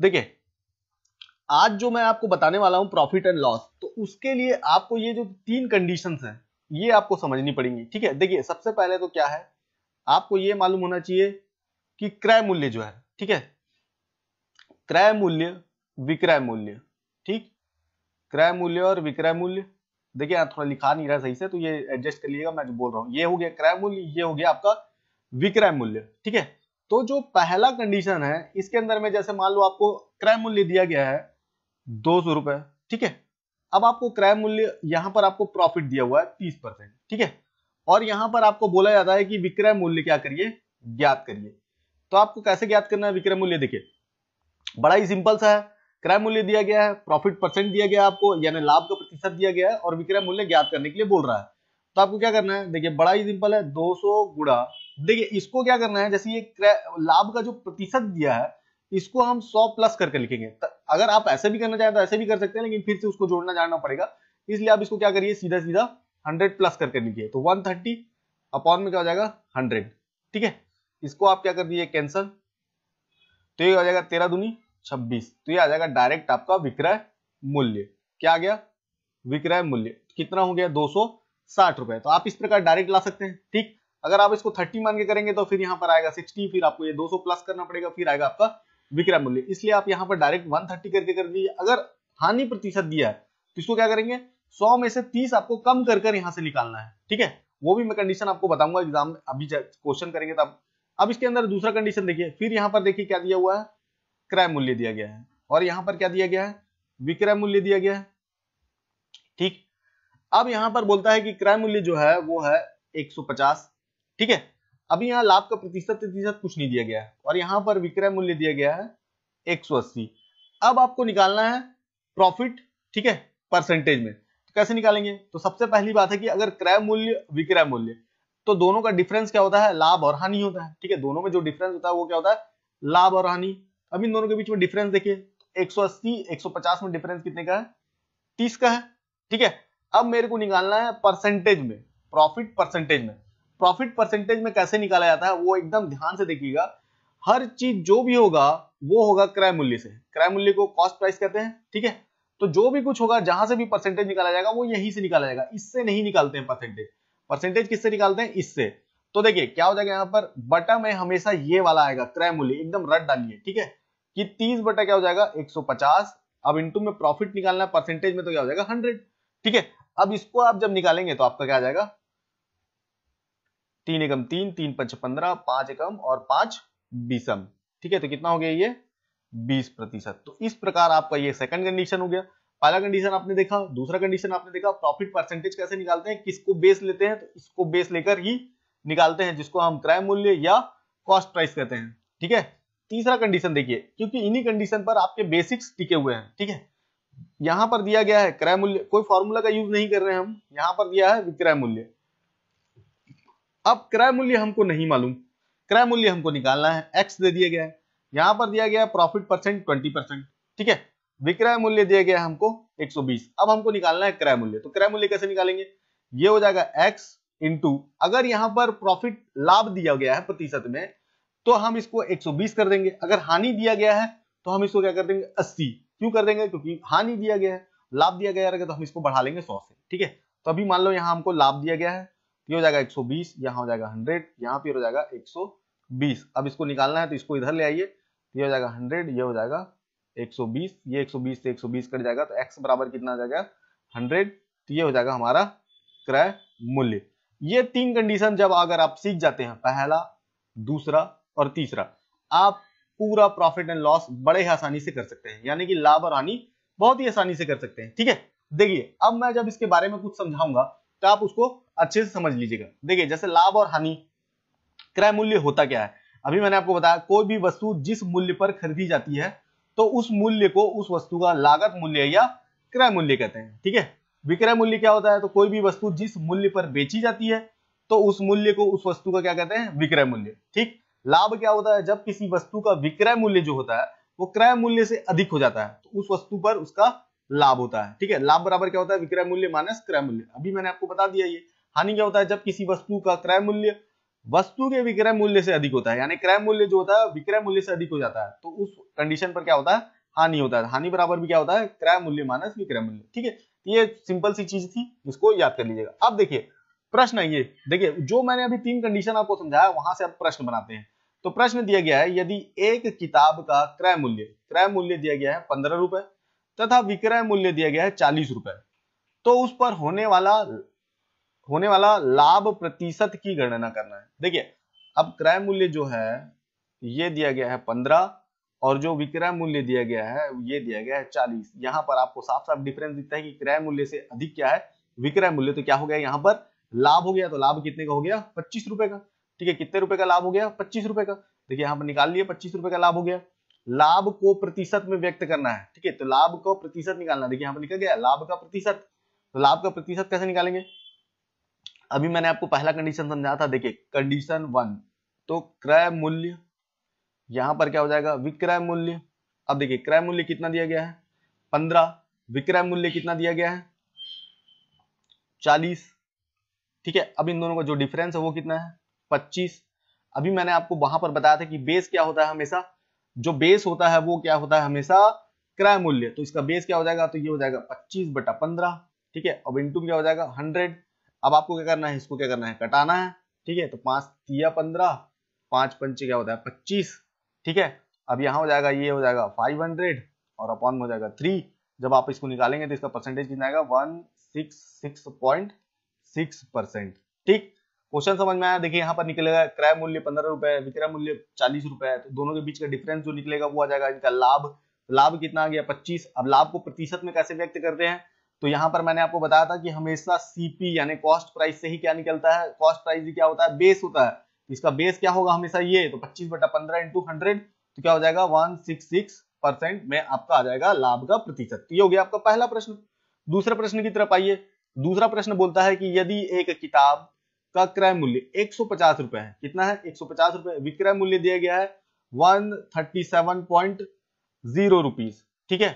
देखिए आज जो मैं आपको बताने वाला हूं प्रॉफिट एंड लॉस तो उसके लिए आपको ये जो तीन कंडीशन है ये आपको समझनी पड़ेंगी ठीक है देखिए सबसे पहले तो क्या है आपको ये मालूम होना चाहिए कि क्रय मूल्य जो है ठीक है क्रय मूल्य विक्रय मूल्य ठीक क्रय मूल्य और विक्रय मूल्य देखिए यहां थोड़ा लिखा नहीं रहा सही से तो ये एडजस्ट कर लीजिएगा मैं जो बोल रहा हूं ये हो गया क्रय मूल्य ये हो गया आपका विक्रय मूल्य ठीक है तो जो पहला कंडीशन है इसके अंदर में जैसे मान लो आपको क्रय मूल्य दिया गया है दो सौ रुपए ठीक है अब आपको क्रय मूल्य यहां पर आपको प्रॉफिट दिया हुआ है तीस परसेंट ठीक है और यहां पर आपको बोला जाता है कि विक्रय मूल्य क्या करिए ज्ञात करिए तो आपको कैसे ज्ञात करना है विक्रय मूल्य देखिए बड़ा ही सिंपल सा है क्रय मूल्य दिया गया है प्रॉफिट परसेंट दिया गया आपको यानी लाभ का प्रतिशत दिया गया है और विक्रय मूल्य ज्ञात करने के लिए बोल रहा है तो आपको क्या करना है देखिए बड़ा ही सिंपल है दो सौ गुड़ा देखिए इसको क्या करना है जैसे ये लाभ का जो प्रतिशत दिया है इसको हम 100 प्लस करके लिखेंगे अगर आप ऐसे भी करना चाहें तो ऐसे भी कर सकते हैं लेकिन फिर से उसको जोड़ना जानना पड़ेगा इसलिए आप इसको क्या करिए सीधा सीधा 100 प्लस करके लिखिए तो 130 अपॉन में क्या हो जाएगा 100 ठीक है इसको आप क्या कर दीजिए कैंसल तो ये हो जाएगा तेरह दूनी छब्बीस तो ये आ जाएगा डायरेक्ट आपका विक्रय मूल्य क्या आ गया विक्रय मूल्य कितना हो गया दो सौ साठ रुपए तो आप इस प्रकार डायरेक्ट ला सकते हैं ठीक अगर आप इसको थर्टी मान के करेंगे तो फिर यहाँ पर आएगा सिक्सटी फिर आपको ये दो सौ प्लस करना पड़ेगा फिर आएगा आपका विक्रय मूल्य इसलिए आप यहाँ पर डायरेक्ट वन थर्टी करके कर दीजिए अगर हानि प्रतिशत दिया है तो इसको क्या करेंगे सौ में से तीस आपको कम कर कर यहाँ से निकालना है ठीक है वो भी मैं कंडीशन आपको बताऊंगा एग्जाम अभी क्वेश्चन करेंगे तब अब इसके अंदर दूसरा कंडीशन देखिए फिर यहाँ पर देखिए क्या दिया हुआ है क्रय मूल्य दिया गया है और यहाँ पर क्या दिया गया है विक्रय मूल्य दिया गया है ठीक अब यहाँ पर बोलता है कि क्रय मूल्य जो है वो है 150 ठीक है अभी यहाँ लाभ का प्रतिशत प्रतिशत कुछ नहीं दिया गया है और यहाँ पर विक्रय मूल्य दिया गया है एक अब आपको निकालना है प्रॉफिट ठीक है परसेंटेज में तो कैसे निकालेंगे तो सबसे पहली बात है कि अगर क्रय मूल्य विक्रय मूल्य तो दोनों का डिफरेंस क्या होता है लाभ और हानि होता है ठीक है दोनों में जो डिफरेंस होता है वो क्या होता है लाभ और हानि अब इन दोनों के बीच में डिफरेंस देखिए 180 150 में डिफरेंस कितने का है 30 का है ठीक है अब मेरे को निकालना है परसेंटेज में प्रॉफिट परसेंटेज में प्रॉफिट परसेंटेज में कैसे निकाला जाता है वो एकदम ध्यान से देखिएगा हर चीज जो भी होगा वो होगा क्रय मूल्य से क्रय मूल्य को कॉस्ट प्राइस कहते हैं ठीक है तो जो भी कुछ होगा जहां से भी परसेंटेज निकाला जाएगा वो यहीं से निकाला जाएगा इससे नहीं निकालते हैं परसेंटेज परसेंटेज किससे निकालते हैं इससे तो देखिए क्या हो जाएगा यहाँ पर बटा में हमेशा ये वाला आएगा क्रय मूल्य एकदम रट डालिए ठीक है कि तीस बटा क्या हो जाएगा 150 अब इंटू में प्रॉफिट निकालना है परसेंटेज में तो क्या हो जाएगा 100 ठीक है अब इसको आप जब निकालेंगे तो आपका क्या आ जाएगा तीन एकम तीन तीन पंच पंद्रह पांच एकम और पांच बीसम ठीक है तो कितना हो गया ये बीस प्रतिशत तो इस प्रकार आपका ये सेकंड कंडीशन हो गया पहला कंडीशन आपने देखा दूसरा कंडीशन आपने देखा प्रॉफिट परसेंटेज कैसे निकालते हैं किसको बेस लेते हैं तो इसको बेस लेकर ही निकालते हैं जिसको हम क्रय मूल्य या कॉस्ट प्राइस कहते हैं ठीक है तीसरा कंडीशन देखिए क्योंकि इन्हीं कंडीशन पर आपके बेसिक्स टिके हुए हैं ठीक है यहां पर दिया गया है क्रय मूल्य कोई फॉर्मूला का यूज नहीं कर रहे हम यहां पर दिया है विक्रय मूल्य अब क्रय मूल्य हमको नहीं मालूम क्रय मूल्य हमको निकालना है एक्स दे दिया गया है यहां पर दिया गया प्रॉफिट परसेंट ट्वेंटी परसेंट ठीक है विक्रय मूल्य दिया गया हमको 120 अब हमको निकालना है क्रय मूल्य तो क्रय मूल्य कैसे निकालेंगे ये हो जाएगा x इंटू अगर यहाँ पर प्रॉफिट लाभ दिया गया है प्रतिशत में तो हम इसको 120 कर देंगे अगर हानि दिया गया है तो हम इसको क्या कर देंगे 80 क्यों कर देंगे क्योंकि हानि दिया गया है लाभ दिया गया रहेगा तो हम इसको बढ़ा लेंगे सौ से ठीक है तो अभी मान लो यहां हमको लाभ दिया गया है ये हो जाएगा 120 यहाँ हो जाएगा 100 यहाँ पे हो जाएगा 120 अब इसको निकालना है तो इसको इधर ले आइए तो ये हो जाएगा 100 ये हो जाएगा 120 ये 120 से 120 कट जाएगा तो x बराबर कितना आ जाएगा 100 तो ये हो जाएगा हमारा क्रय मूल्य ये तीन कंडीशन जब अगर आप सीख जाते हैं पहला दूसरा और तीसरा आप पूरा प्रॉफिट एंड लॉस बड़े ही आसानी से कर सकते हैं यानी कि लाभ और हानि बहुत ही आसानी से कर सकते हैं ठीक है देखिए अब मैं जब इसके बारे में कुछ समझाऊंगा तो आप उसको अच्छे से समझ लीजिएगा देखिए जैसे लाभ और हानि क्रय मूल्य होता क्या है अभी मैंने आपको बताया कोई भी वस्तु जिस मूल्य पर खरीदी जाती है तो उस मूल्य को उस वस्तु का लागत मूल्य या क्रय मूल्य कहते हैं ठीक है विक्रय मूल्य क्या होता है तो कोई भी वस्तु जिस मूल्य पर बेची जाती है तो उस मूल्य को उस वस्तु का क्या कहते हैं विक्रय मूल्य ठीक लाभ क्या होता है जब किसी वस्तु का विक्रय मूल्य जो होता है वो क्रय मूल्य से अधिक हो जाता है तो उस वस्तु पर उसका लाभ होता है ठीक है लाभ बराबर क्या होता है विक्रय मूल्य माइनस क्रय मूल्य अभी मैंने आपको बता दिया ये हानि क्या होता है जब किसी वस्तु का क्रय मूल्य वस्तु के विक्रय मूल्य से अधिक होता है यानी क्रय मूल्य जो होता है विक्रय मूल्य से अधिक हो जाता है तो उस कंडीशन पर क्या होता है हानि होता है हानि बराबर भी क्या होता है क्रय मूल्य माइनस विक्रय मूल्य ठीक है तो ये सिंपल सी चीज थी इसको याद कर लीजिएगा अब देखिए प्रश्न है ये देखिए जो मैंने अभी तीन कंडीशन आपको समझाया वहां से आप प्रश्न बनाते हैं तो प्रश्न दिया गया है यदि एक किताब का क्रय मूल्य क्रय मूल्य दिया गया है पंद्रह रुपए तथा विक्रय मूल्य दिया गया है चालीस रुपए तो उस पर होने वाला होने वाला लाभ प्रतिशत की गणना करना है देखिए अब क्रय मूल्य जो है ये दिया गया है पंद्रह और जो विक्रय मूल्य दिया गया है ये दिया गया है चालीस यहाँ पर आपको साफ साफ डिफरेंस दिखता है कि क्रय मूल्य से अधिक क्या है विक्रय मूल्य तो क्या हो गया यहाँ पर लाभ हो गया तो लाभ कितने का हो गया पच्चीस रुपए का ठीक है कितने रुपए का लाभ हो गया पच्चीस रुपए का देखिए यहाँ पर निकाल लिया पच्चीस रुपए का लाभ हो गया लाभ को प्रतिशत में व्यक्त करना है ठीक है तो लाभ को प्रतिशत निकालना देखिए यहाँ पर निकल गया लाभ का प्रतिशत तो लाभ का प्रतिशत कैसे निकालेंगे अभी मैंने आपको पहला कंडीशन समझाया था देखिए कंडीशन वन तो क्रय मूल्य यहां पर क्या हो जाएगा विक्रय मूल्य अब देखिए क्रय मूल्य कितना दिया गया है पंद्रह विक्रय मूल्य कितना दिया गया है चालीस ठीक है अब इन दोनों का जो डिफरेंस है वो कितना है पच्चीस अभी मैंने आपको वहां पर बताया था कि बेस क्या होता है हमेशा जो बेस होता है वो क्या होता है हमेशा क्रय मूल्य तो इसका बेस क्या हो जाएगा तो ये हो जाएगा पच्चीस बटा पंद्रह ठीक है अब इंटू क्या हो जाएगा हंड्रेड अब आपको क्या करना है इसको क्या करना है कटाना है ठीक है तो पांच तिया पंद्रह पांच पंच क्या होता है पच्चीस ठीक है अब यहाँ हो जाएगा ये हो जाएगा फाइव हंड्रेड और अपॉन हो जाएगा थ्री जब आप इसको निकालेंगे तो इसका परसेंटेज कितना आएगा one six six point six percent ठीक क्वेश्चन समझ में आया देखिए यहाँ पर निकलेगा क्रय मूल्य पंद्रह रुपए विक्रय मूल्य चालीस रुपए तो दोनों के बीच का डिफरेंस जो निकलेगा वो आ जाएगा इनका लाभ लाभ कितना आ गया पच्चीस अब लाभ को प्रतिशत में कैसे व्यक्त करते हैं तो यहां पर मैंने आपको बताया था कि हमेशा सीपी यानी कॉस्ट प्राइस से ही क्या निकलता है कॉस्ट प्राइस भी क्या होता है बेस होता है तो इसका बेस क्या होगा हमेशा ये तो पच्चीस बटा पंद्रह इंटू हंड्रेड तो क्या हो जाएगा वन सिक्स सिक्स परसेंट में आपका आ जाएगा लाभ का प्रतिशत तो ये हो गया आपका पहला प्रश्न दूसरा प्रश्न की तरफ आइए दूसरा प्रश्न बोलता है कि यदि एक किताब का क्रय मूल्य एक सौ पचास रुपए है कितना है एक सौ पचास रुपए विक्रय मूल्य दिया गया है one thirty seven point zero rupees ठीक है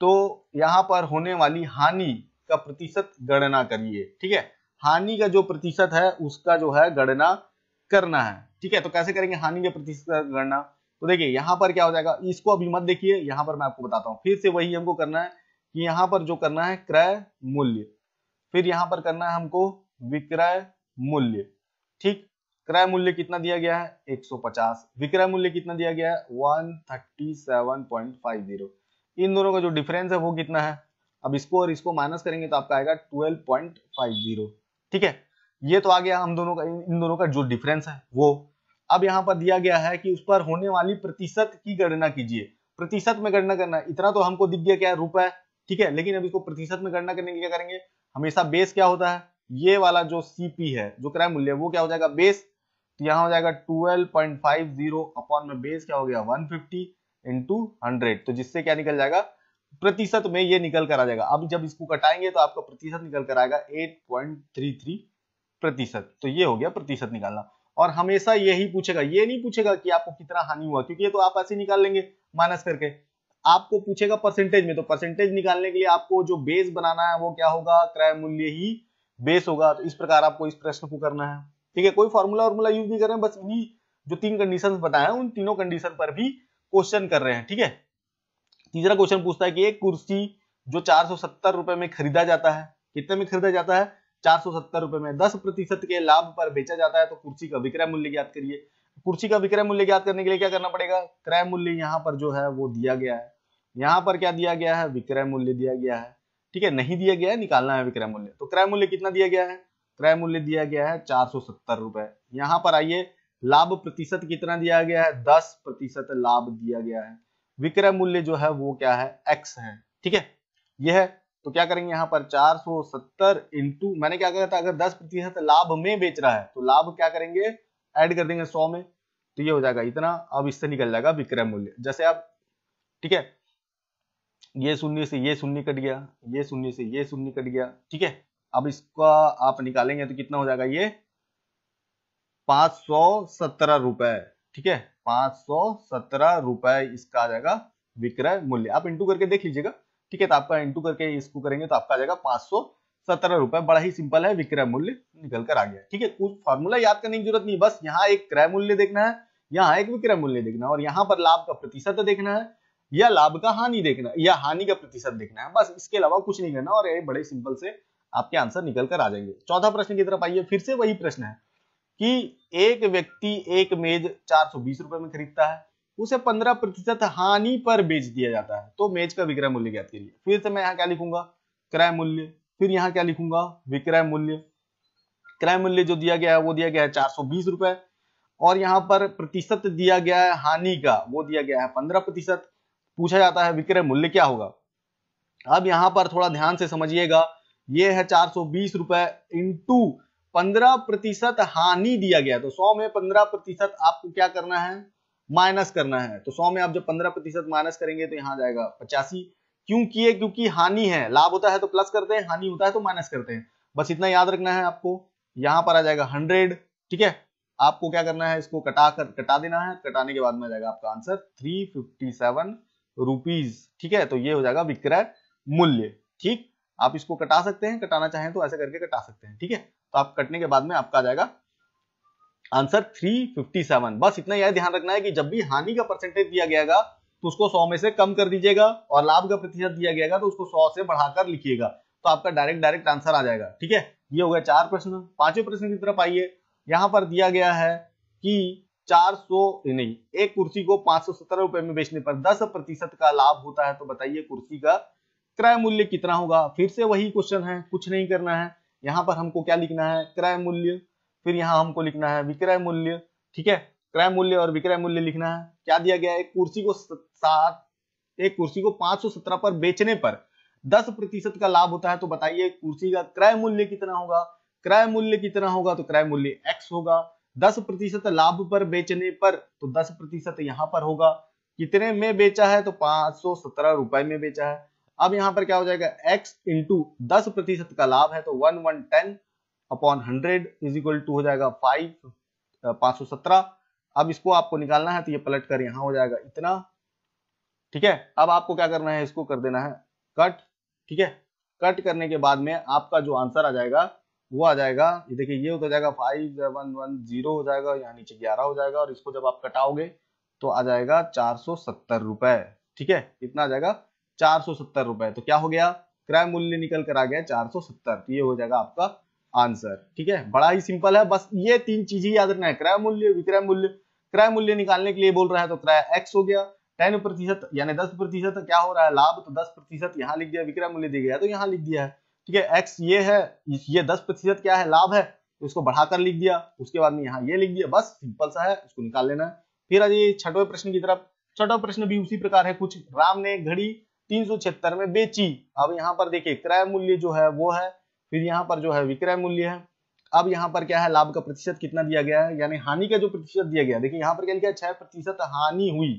तो यहां पर होने वाली हानि का प्रतिशत गणना करिए ठीक है हानि का जो प्रतिशत है उसका जो है गणना करना है ठीक है तो कैसे करेंगे हानि के प्रतिशत गणना तो देखिए यहां पर क्या हो जाएगा इसको अभी मत देखिए यहाँ पर मैं आपको बताता हूँ फिर से वही हमको करना है कि यहां पर जो करना है क्रय मूल्य फिर यहाँ पर करना है हमको विक्रय मूल्य ठीक क्रय मूल्य कितना दिया गया है 150 विक्रय मूल्य कितना दिया गया है 137.50 इन दोनों का जो डिफरेंस है वो कितना है अब इसको और इसको माइनस करेंगे तो आपका आएगा ट्वेल्व पॉइंट फाइव जीरो ठीक है ये तो आ गया हम दोनों का इन दोनों का जो डिफरेंस है वो अब यहाँ पर दिया गया है कि उस पर होने वाली प्रतिशत की गणना कीजिए प्रतिशत में गणना करना इतना तो हमको दिख गया क्या रुपए ठीक है लेकिन अब इसको प्रतिशत में गणना करने के लिए क्या करेंगे हमेशा बेस क्या होता है ये वाला जो सीपी है जो क्रय मूल्य है वो क्या हो जाएगा बेस तो यहाँ हो जाएगा 12.50 अपॉन में बेस क्या हो गया 150 इंटू हंड्रेड तो जिससे क्या निकल जाएगा प्रतिशत में ये निकल कर आ जाएगा अब जब इसको कटाएंगे तो आपका प्रतिशत निकल कर आएगा 8.33 प्रतिशत तो ये हो गया प्रतिशत निकालना और हमेशा यही पूछेगा ये नहीं पूछेगा कि आपको कितना हानि हुआ क्योंकि ये तो आप ऐसे निकाल लेंगे माइनस करके आपको पूछेगा परसेंटेज में तो परसेंटेज निकालने के लिए आपको जो बेस बनाना है वो क्या होगा क्रय मूल्य ही बेस होगा तो इस प्रकार आपको इस प्रश्न को करना है ठीक है कोई फॉर्मूला वार्मूला यूज नहीं करें बस इन्हीं जो तीन कंडीशन बताए उन तीनों कंडीशन पर भी क्वेश्चन कर रहे हैं ठीक है तीसरा क्वेश्चन पूछता है कि एक कुर्सी जो चार रुपए में खरीदा जाता है कितने में खरीदा जाता है चार रुपए में दस प्रतिशत के लाभ पर बेचा जाता है तो कुर्सी का विक्रय मूल्य ज्ञात करिए कुर्सी का विक्रय मूल्य ज्ञात करने के लिए क्या करना पड़ेगा क्रय मूल्य यहाँ पर जो है वो दिया गया है यहाँ पर क्या दिया गया है विक्रय मूल्य दिया गया है ठीक है नहीं दिया गया है निकालना है विक्रय मूल्य तो क्रय मूल्य कितना दिया गया है क्रय मूल्य दिया गया है चार सौ सत्तर रुपए यहाँ पर आइए लाभ प्रतिशत कितना दिया गया है दस प्रतिशत लाभ दिया गया है विक्रय मूल्य जो है वो क्या है एक्स है ठीक है यह है तो क्या करेंगे यहां पर चार सौ सत्तर इंटू मैंने क्या कहा था अगर दस प्रतिशत लाभ में बेच रहा है तो लाभ क्या करेंगे ऐड कर देंगे सौ में तो ये हो जाएगा इतना अब इससे निकल जाएगा विक्रय मूल्य जैसे आप ठीक है ये शून्य से ये शून्य कट गया ये शून्य से ये शून्य कट गया ठीक है अब इसका आप निकालेंगे तो कितना हो जाएगा ये पांच सौ सत्रह रुपए ठीक है पांच सौ सत्रह रुपए इसका आ जाएगा विक्रय मूल्य आप इंटू करके देख लीजिएगा ठीक है तो आपका इंटू करके इसको करेंगे तो आपका आ जाएगा पांच सौ सत्रह रुपए बड़ा ही सिंपल है विक्रय मूल्य निकल कर आ गया ठीक है कुछ फॉर्मूला याद करने की जरूरत नहीं बस यहाँ एक क्रय मूल्य देखना है यहाँ एक विक्रय मूल्य देखना है और यहाँ पर लाभ का प्रतिशत देखना है या लाभ का हानि देखना या हानि का प्रतिशत देखना है बस इसके अलावा कुछ नहीं करना और ये बड़े सिंपल से आपके आंसर निकल कर आ जाएंगे चौथा प्रश्न की तरफ आइए फिर से वही प्रश्न है कि एक व्यक्ति एक मेज चार सौ बीस रुपए में खरीदता है उसे पंद्रह प्रतिशत हानि पर बेच दिया जाता है तो मेज का विक्रय मूल्य ज्ञात करिए फिर से मैं यहाँ क्या लिखूंगा क्रय मूल्य फिर यहाँ क्या लिखूंगा विक्रय मूल्य क्रय मूल्य जो दिया गया है वो दिया गया है चार सौ बीस रुपए और यहाँ पर प्रतिशत दिया गया है हानि का वो दिया गया है पंद्रह प्रतिशत पूछा जाता है विक्रय मूल्य क्या होगा अब यहाँ पर थोड़ा ध्यान से समझिएगा ये है चार सौ बीस रुपए इंटू पंद्रह प्रतिशत हानि दिया गया तो सौ में पंद्रह प्रतिशत आपको क्या करना है माइनस करना है तो सौ में आप जब पंद्रह प्रतिशत माइनस करेंगे तो यहां जाएगा पचासी क्यों किए क्योंकि हानि है लाभ होता है तो प्लस करते हैं हानि होता है तो माइनस करते हैं बस इतना याद रखना है आपको यहां पर आ जाएगा हंड्रेड ठीक है आपको क्या करना है इसको कटा कर कटा देना है कटाने के बाद में आ जाएगा आपका answer three fifty seven rupees ठीक है तो ये हो जाएगा विक्रय मूल्य ठीक आप इसको कटा सकते हैं कटाना चाहें तो ऐसे करके कटा सकते हैं ठीक है तो आप कटने के बाद में आपका आ जाएगा आंसर 357 बस इतना यह ध्यान रखना है कि जब भी हानि का परसेंटेज दिया गया तो उसको 100 में से कम कर दीजिएगा और लाभ का प्रतिशत दिया गया तो उसको 100 से बढ़ाकर लिखिएगा तो आपका डायरेक्ट डायरेक्ट आंसर आ जाएगा ठीक है ये हो गया चार प्रश्न पांचवें प्रश्न की तरफ आइए यहां पर दिया गया है कि सौ नहीं एक कुर्सी को पांच सौ रुपए में बेचने पर दस प्रतिशत का लाभ होता है तो बताइए कुर्सी का क्रय मूल्य कितना होगा फिर से वही क्वेश्चन है कुछ नहीं करना है यहाँ पर हमको क्या लिखना है क्रय मूल्य फिर यहाँ हमको लिखना है विक्रय मूल्य ठीक है क्रय मूल्य और विक्रय मूल्य लिखना है क्या दिया गया है एक कुर्सी को सात एक कुर्सी को पांच सौ सत्रह पर बेचने पर दस प्रतिशत का लाभ होता है तो बताइए कुर्सी का क्रय मूल्य कितना होगा क्रय मूल्य कितना होगा तो क्रय मूल्य एक्स होगा दस प्रतिशत लाभ पर बेचने पर तो दस प्रतिशत यहाँ पर होगा कितने में बेचा है तो पांच सौ सत्रह रुपए में बेचा है अब यहां पर क्या हो जाएगा x इंटू दस प्रतिशत का लाभ है तो one one ten upon hundred is equal to हो जाएगा फाइव पांच सौ सत्रह अब इसको आपको निकालना है तो ये पलट कर यहां हो जाएगा इतना ठीक है अब आपको क्या करना है इसको कर देना है कट ठीक है कट करने के बाद में आपका जो आंसर आ जाएगा वो आ जाएगा ये देखिए ये हो जाएगा फाइव वन वन जीरो हो जाएगा यहाँ नीचे ग्यारह हो जाएगा और इसको जब आप कटाओगे तो आ जाएगा चार सौ सत्तर रुपए ठीक है इतना आ जाएगा चार सौ सत्तर रुपए तो क्या हो गया क्रय मूल्य निकल कर आ गया चार सौ सत्तर तो ये हो जाएगा आपका आंसर ठीक है बड़ा ही सिंपल है बस ये तीन चीज ही याद रखना है क्रय मूल्य विक्रय मूल्य क्रय मूल्य निकालने के लिए बोल रहा है तो क्रय एक्स हो गया टेन प्रतिशत यानी दस प्रतिशत क्या हो रहा है लाभ तो दस प्रतिशत यहाँ लिख दिया विक्रय मूल्य दिया गया तो यहाँ लिख दिया है ठीक है एक्स ये है ये दस प्रतिशत क्या है लाभ है तो इसको बढ़ाकर लिख दिया उसके बाद में यहाँ ये लिख दिया बस सिंपल सा है उसको निकाल लेना है फिर आज ये छठवें प्रश्न की तरफ छठवा प्रश्न भी उसी प्रकार है कुछ राम ने घड़ी तीन में बेची अब यहाँ पर देखिए क्रय मूल्य जो है वो है फिर यहाँ पर जो है विक्रय मूल्य है अब यहाँ पर क्या है लाभ का प्रतिशत कितना दिया गया है यानी हानि का जो प्रतिशत दिया गया देखिए यहाँ पर क्या लिखा है छह प्रतिशत हानि हुई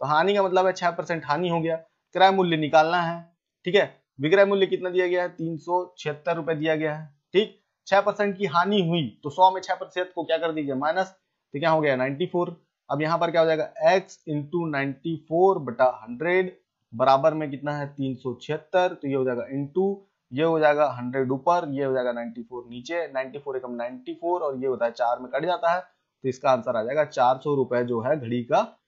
तो हानि का मतलब है छह परसेंट हानि हो गया क्रय मूल्य निकालना है ठीक है विक्रय मूल्य कितना दिया गया है तीन सौ छिहत्तर रुपए दिया गया है ठीक छह परसेंट की हानि हुई तो सौ में छह प्रतिशत को क्या कर दीजिए माइनस तो क्या हो गया नाइन्टी फोर अब यहाँ पर क्या हो जाएगा एक्स इंटू नाइनटी फोर बटा हंड्रेड बराबर में कितना है तीन सौ छिहत्तर तो ये हो जाएगा इंटू ये हो जाएगा हंड्रेड ऊपर ये हो जाएगा नाइन्टी फोर नीचे नाइन्टी फोर एकम नाइन्टी फोर और ये होता है चार में कट जाता है तो इसका आंसर आ जाएगा चार सौ रुपए जो है घड़ी का